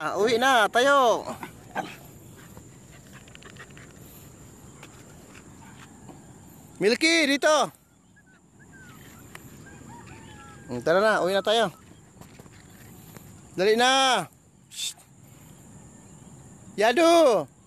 Ah, uwi na, tayo. Milky, dito. Hmm, Tara na, uwi na tayo. Dali na. Yadu. Yadu.